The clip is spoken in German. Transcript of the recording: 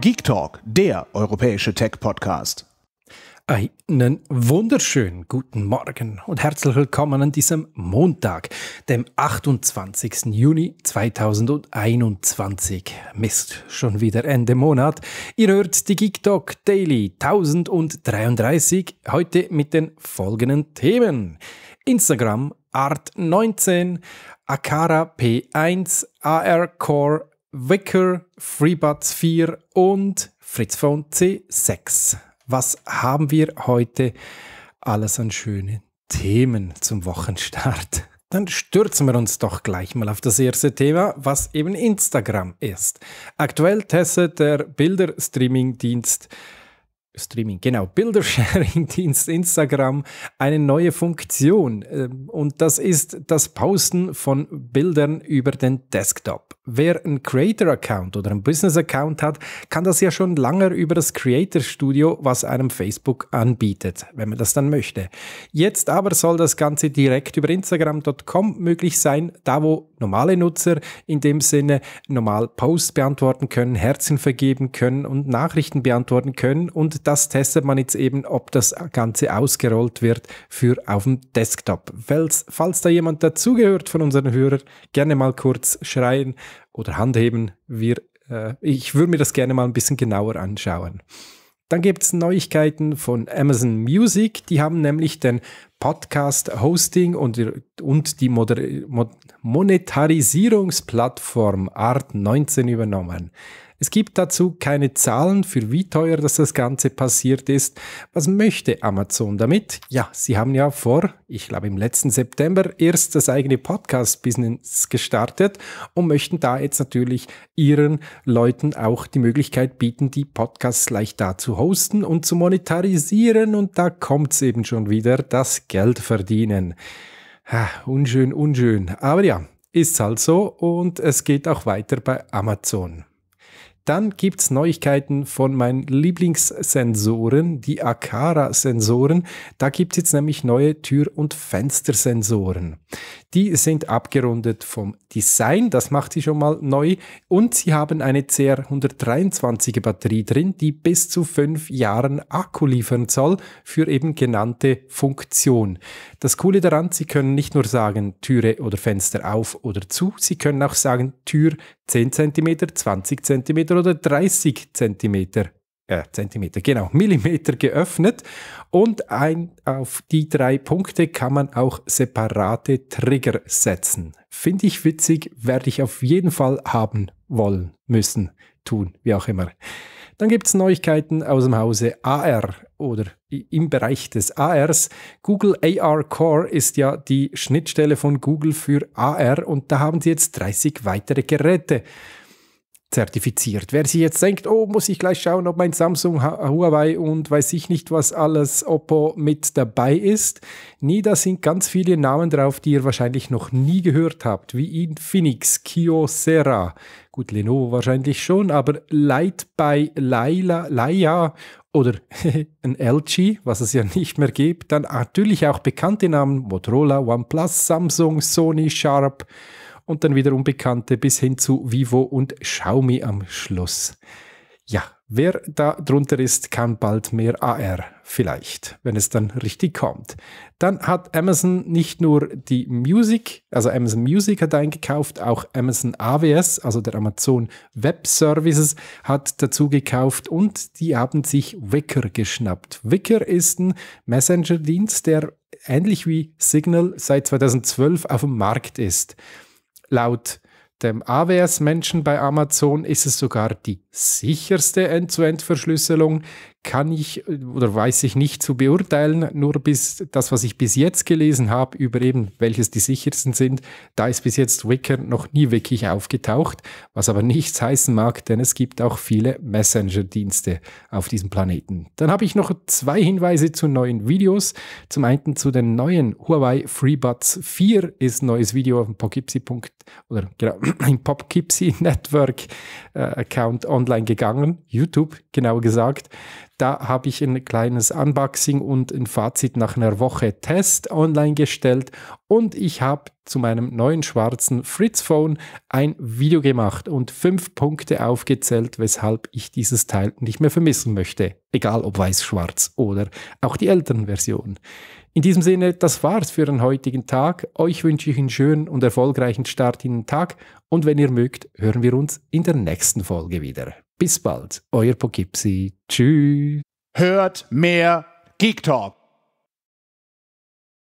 Geek Talk, der europäische Tech-Podcast. Einen wunderschönen guten Morgen und herzlich willkommen an diesem Montag, dem 28. Juni 2021. Mist, schon wieder Ende Monat. Ihr hört die Geek Talk Daily 1033, heute mit den folgenden Themen. Instagram Art 19, Akara P1, AR Core Wicker, FreeBuds 4 und Fritzphone C6. Was haben wir heute alles an schönen Themen zum Wochenstart? Dann stürzen wir uns doch gleich mal auf das erste Thema, was eben Instagram ist. Aktuell testet der Bilderstreaming-Dienst Streaming, genau, Bildersharing-Dienst Instagram, eine neue Funktion ähm, und das ist das Posten von Bildern über den Desktop. Wer einen Creator-Account oder einen Business-Account hat, kann das ja schon lange über das Creator-Studio, was einem Facebook anbietet, wenn man das dann möchte. Jetzt aber soll das Ganze direkt über Instagram.com möglich sein, da wo normale Nutzer in dem Sinne normal Posts beantworten können, Herzen vergeben können und Nachrichten beantworten können und das testet man jetzt eben, ob das Ganze ausgerollt wird für auf dem Desktop. Falls, falls da jemand dazugehört von unseren Hörern, gerne mal kurz schreien oder Hand heben. Wir, äh, ich würde mir das gerne mal ein bisschen genauer anschauen. Dann gibt es Neuigkeiten von Amazon Music. Die haben nämlich den Podcast-Hosting und, und die Moder Mo Monetarisierungsplattform Art19 übernommen. Es gibt dazu keine Zahlen für wie teuer dass das Ganze passiert ist. Was möchte Amazon damit? Ja, sie haben ja vor, ich glaube im letzten September, erst das eigene Podcast-Business gestartet und möchten da jetzt natürlich ihren Leuten auch die Möglichkeit bieten, die Podcasts leicht da zu hosten und zu monetarisieren. Und da kommt es eben schon wieder, das Geld verdienen. Ha, unschön, unschön. Aber ja, ist halt so und es geht auch weiter bei Amazon. Dann gibt es Neuigkeiten von meinen Lieblingssensoren, die Akara-Sensoren. Da gibt es jetzt nämlich neue Tür- und Fenstersensoren. Die sind abgerundet vom Design, das macht sie schon mal neu. Und sie haben eine cr 123 Batterie drin, die bis zu fünf Jahren Akku liefern soll für eben genannte Funktion. Das Coole daran, sie können nicht nur sagen Türe oder Fenster auf oder zu, sie können auch sagen Tür 10 cm, 20 cm oder 30 cm äh, Zentimeter, genau, Millimeter geöffnet und ein, auf die drei Punkte kann man auch separate Trigger setzen. Finde ich witzig, werde ich auf jeden Fall haben wollen, müssen, tun, wie auch immer. Dann gibt es Neuigkeiten aus dem Hause AR oder im Bereich des ARs. Google AR Core ist ja die Schnittstelle von Google für AR und da haben sie jetzt 30 weitere Geräte zertifiziert. Wer sich jetzt denkt, oh, muss ich gleich schauen, ob mein Samsung, Huawei und weiß ich nicht, was alles Oppo mit dabei ist. Nee, da sind ganz viele Namen drauf, die ihr wahrscheinlich noch nie gehört habt, wie Infinix, Kyocera, gut, Lenovo wahrscheinlich schon, aber Light by Laila, Laia oder ein LG, was es ja nicht mehr gibt. Dann natürlich auch bekannte Namen, Motorola, OnePlus, Samsung, Sony, Sharp, und dann wieder unbekannte bis hin zu Vivo und Xiaomi am Schluss. Ja, wer da drunter ist, kann bald mehr AR, vielleicht, wenn es dann richtig kommt. Dann hat Amazon nicht nur die Music, also Amazon Music hat eingekauft, auch Amazon AWS, also der Amazon Web Services, hat dazu gekauft und die haben sich Wicker geschnappt. Wicker ist ein Messenger-Dienst, der ähnlich wie Signal seit 2012 auf dem Markt ist laut dem AWS-Menschen bei Amazon ist es sogar die sicherste End-zu-End-Verschlüsselung. Kann ich äh, oder weiß ich nicht zu beurteilen, nur bis das, was ich bis jetzt gelesen habe, über eben welches die sichersten sind, da ist bis jetzt Wicker noch nie wirklich aufgetaucht, was aber nichts heißen mag, denn es gibt auch viele Messenger-Dienste auf diesem Planeten. Dann habe ich noch zwei Hinweise zu neuen Videos. Zum einen zu den neuen Huawei FreeBuds 4 ist ein neues Video auf dem Pogipsi. oder genau, im PopKipsy Network äh, Account online gegangen, YouTube genauer gesagt. Da habe ich ein kleines Unboxing und ein Fazit nach einer Woche Test online gestellt und ich habe zu meinem neuen schwarzen Fritz Phone ein Video gemacht und fünf Punkte aufgezählt, weshalb ich dieses Teil nicht mehr vermissen möchte. Egal ob weiß-schwarz oder auch die älteren Versionen. In diesem Sinne, das war's für den heutigen Tag. Euch wünsche ich einen schönen und erfolgreichen Start in den Tag und wenn ihr mögt, hören wir uns in der nächsten Folge wieder. Bis bald, euer Poughkeepsie. Tschüss. Hört mehr Geek Talk.